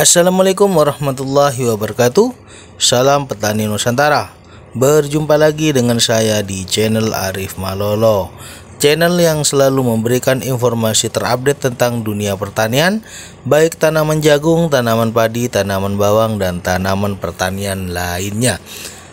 Assalamualaikum warahmatullahi wabarakatuh Salam petani Nusantara Berjumpa lagi dengan saya di channel Arif Malolo Channel yang selalu memberikan informasi terupdate tentang dunia pertanian Baik tanaman jagung, tanaman padi, tanaman bawang, dan tanaman pertanian lainnya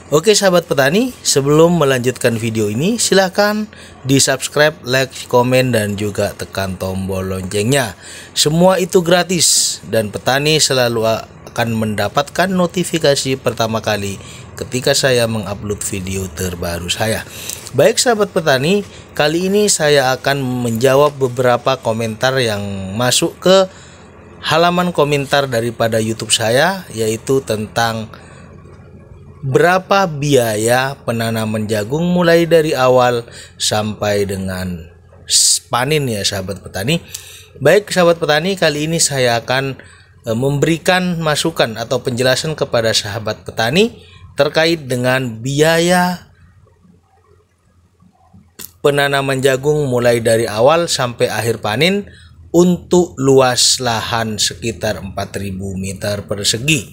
Oke sahabat petani, sebelum melanjutkan video ini silahkan di subscribe, like, komen, dan juga tekan tombol loncengnya. Semua itu gratis dan petani selalu akan mendapatkan notifikasi pertama kali ketika saya mengupload video terbaru saya. Baik sahabat petani, kali ini saya akan menjawab beberapa komentar yang masuk ke halaman komentar daripada YouTube saya yaitu tentang berapa biaya penanaman jagung mulai dari awal sampai dengan panen ya sahabat petani. Baik sahabat petani, kali ini saya akan eh, memberikan masukan atau penjelasan kepada sahabat petani terkait dengan biaya penanaman jagung mulai dari awal sampai akhir panen untuk luas lahan sekitar 4000 meter persegi.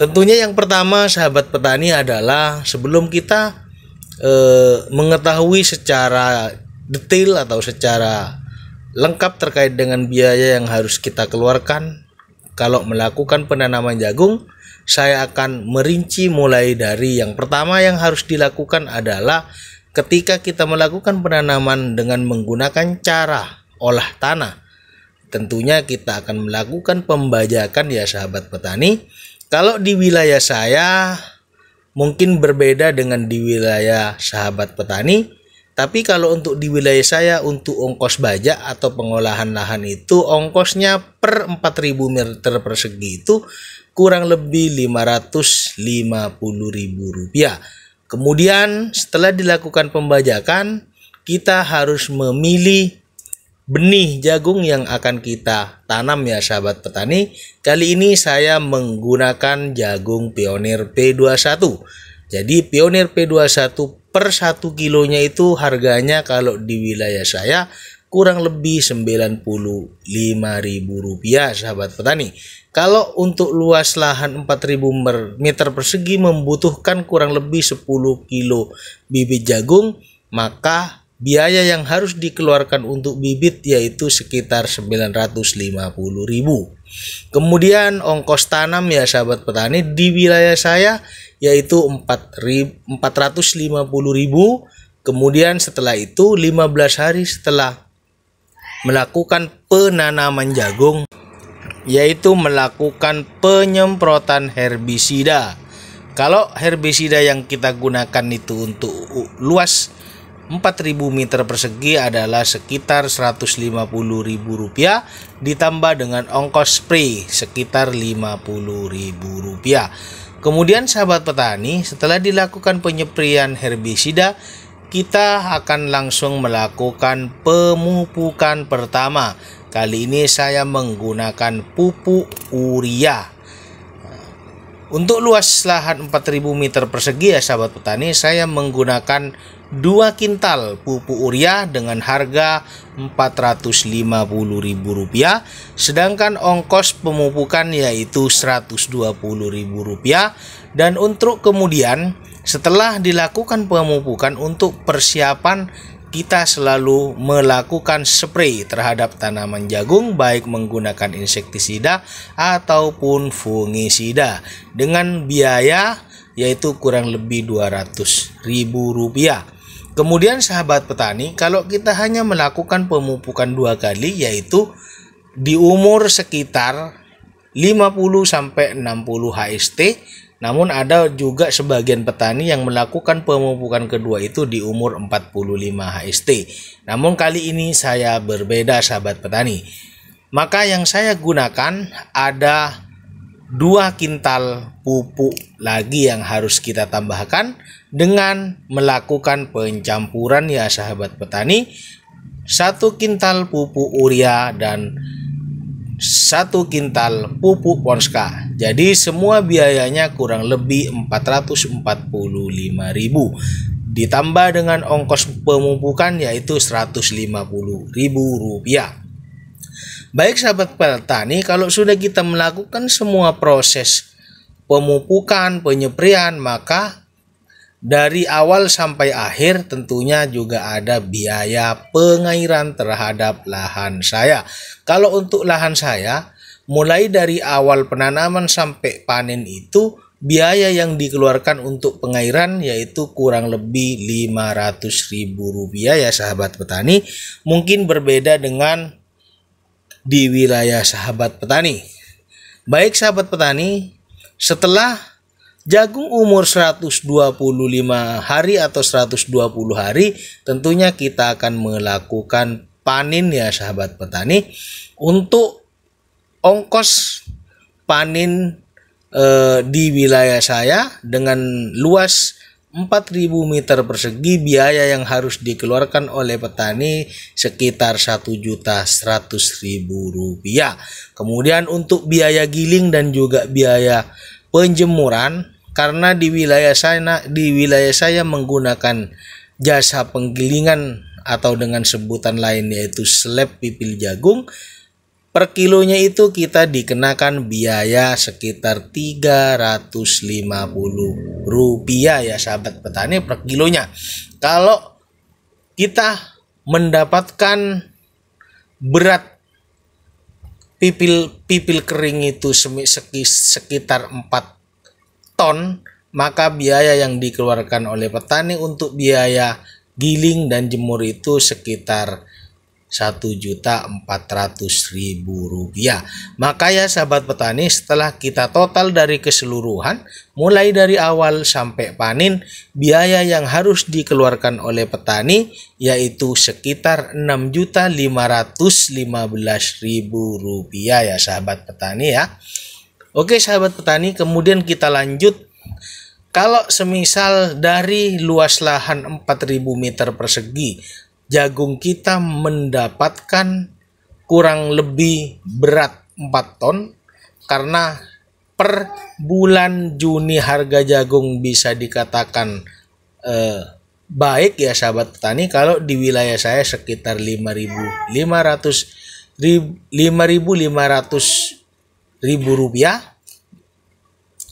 Tentunya yang pertama sahabat petani adalah sebelum kita e, mengetahui secara detail atau secara lengkap terkait dengan biaya yang harus kita keluarkan kalau melakukan penanaman jagung, saya akan merinci mulai dari yang pertama yang harus dilakukan adalah ketika kita melakukan penanaman dengan menggunakan cara olah tanah. Tentunya kita akan melakukan pembajakan ya sahabat petani kalau di wilayah saya mungkin berbeda dengan di wilayah sahabat petani, tapi kalau untuk di wilayah saya untuk ongkos baja atau pengolahan lahan itu ongkosnya per 4000 meter persegi itu kurang lebih rp ribu rupiah. Kemudian setelah dilakukan pembajakan, kita harus memilih benih jagung yang akan kita tanam ya sahabat petani. Kali ini saya menggunakan jagung pionir P21. Jadi pionir P21 per 1 kilonya itu harganya kalau di wilayah saya kurang lebih Rp95.000 sahabat petani. Kalau untuk luas lahan 4000 meter persegi membutuhkan kurang lebih 10 kilo bibit jagung, maka biaya yang harus dikeluarkan untuk bibit yaitu sekitar 950.000. Kemudian ongkos tanam ya sahabat petani di wilayah saya yaitu ribu Kemudian setelah itu 15 hari setelah melakukan penanaman jagung yaitu melakukan penyemprotan herbisida. Kalau herbisida yang kita gunakan itu untuk luas 4000 meter persegi adalah sekitar 150.000 rupiah ditambah dengan ongkos spray sekitar 50.000 rupiah. Kemudian sahabat petani, setelah dilakukan penyeprian herbisida, kita akan langsung melakukan pemupukan pertama. Kali ini saya menggunakan pupuk urea untuk luas lahan 4000 meter persegi ya sahabat petani saya menggunakan 2 kintal pupuk urea dengan harga Rp450.000 sedangkan ongkos pemupukan yaitu Rp120.000 dan untuk kemudian setelah dilakukan pemupukan untuk persiapan kita selalu melakukan spray terhadap tanaman jagung baik menggunakan insektisida ataupun fungisida dengan biaya yaitu kurang lebih Rp200.000. Kemudian sahabat petani, kalau kita hanya melakukan pemupukan dua kali yaitu di umur sekitar 50 60 HST, namun ada juga sebagian petani yang melakukan pemupukan kedua itu di umur 45 HST. Namun kali ini saya berbeda sahabat petani. Maka yang saya gunakan ada dua kintal pupuk lagi yang harus kita tambahkan dengan melakukan pencampuran ya sahabat petani satu kintal pupuk urea dan satu kintal pupuk ponska jadi semua biayanya kurang lebih 445.000 ditambah dengan ongkos pemupukan yaitu 150.000 rupiah Baik sahabat petani, kalau sudah kita melakukan semua proses pemupukan, penyeprian, maka dari awal sampai akhir tentunya juga ada biaya pengairan terhadap lahan saya. Kalau untuk lahan saya, mulai dari awal penanaman sampai panen itu biaya yang dikeluarkan untuk pengairan yaitu kurang lebih ribu rupiah ya sahabat petani. Mungkin berbeda dengan di wilayah sahabat petani. Baik sahabat petani, setelah jagung umur 125 hari atau 120 hari, tentunya kita akan melakukan panin ya sahabat petani untuk ongkos panin eh, di wilayah saya dengan luas 4.000 meter persegi biaya yang harus dikeluarkan oleh petani sekitar rp rupiah. Kemudian untuk biaya giling dan juga biaya penjemuran karena di wilayah saya di wilayah saya menggunakan jasa penggilingan atau dengan sebutan lain yaitu slab pipil jagung Per kilonya itu kita dikenakan biaya sekitar 350 rupiah ya sahabat petani per kilonya. Kalau kita mendapatkan berat pipil pipil kering itu sekitar 4 ton, maka biaya yang dikeluarkan oleh petani untuk biaya giling dan jemur itu sekitar rp rupiah. Maka ya sahabat petani, setelah kita total dari keseluruhan, mulai dari awal sampai panen, biaya yang harus dikeluarkan oleh petani yaitu sekitar ribu rupiah ya sahabat petani ya. Oke sahabat petani, kemudian kita lanjut kalau semisal dari luas lahan 4000 meter persegi jagung kita mendapatkan kurang lebih berat 4 ton karena per bulan Juni harga jagung bisa dikatakan eh, baik ya sahabat petani kalau di wilayah saya sekitar 5.500 5.500 ribu rupiah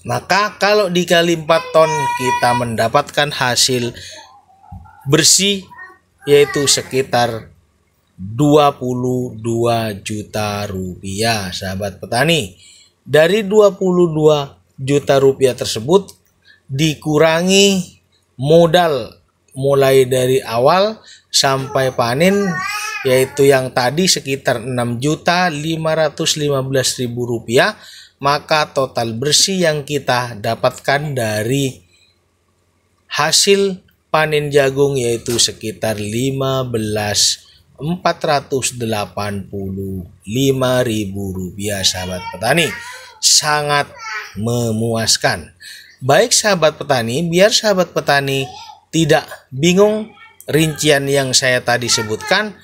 maka kalau dikali 4 ton kita mendapatkan hasil bersih yaitu sekitar 22 juta rupiah sahabat petani dari 22 juta rupiah tersebut dikurangi modal mulai dari awal sampai panen yaitu yang tadi sekitar 6 juta 515 ribu rupiah maka total bersih yang kita dapatkan dari hasil panen jagung yaitu sekitar 15.485.000 ribu rupiah sahabat petani sangat memuaskan baik sahabat petani biar sahabat petani tidak bingung rincian yang saya tadi sebutkan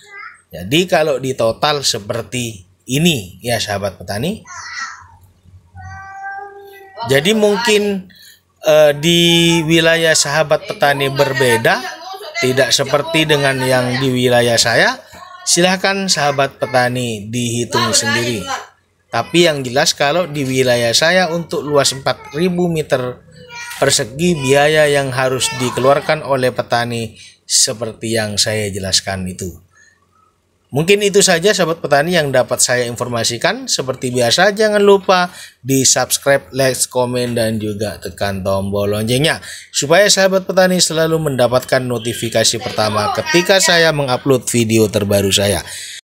jadi kalau di total seperti ini ya sahabat petani jadi mungkin eh, di wilayah sahabat petani berbeda, tidak seperti dengan yang di wilayah saya, silahkan sahabat petani dihitung sendiri. Tapi yang jelas kalau di wilayah saya untuk luas 4000 meter persegi biaya yang harus dikeluarkan oleh petani seperti yang saya jelaskan itu. Mungkin itu saja sahabat petani yang dapat saya informasikan. Seperti biasa jangan lupa di subscribe, like, komen, dan juga tekan tombol loncengnya. Supaya sahabat petani selalu mendapatkan notifikasi pertama ketika saya mengupload video terbaru saya.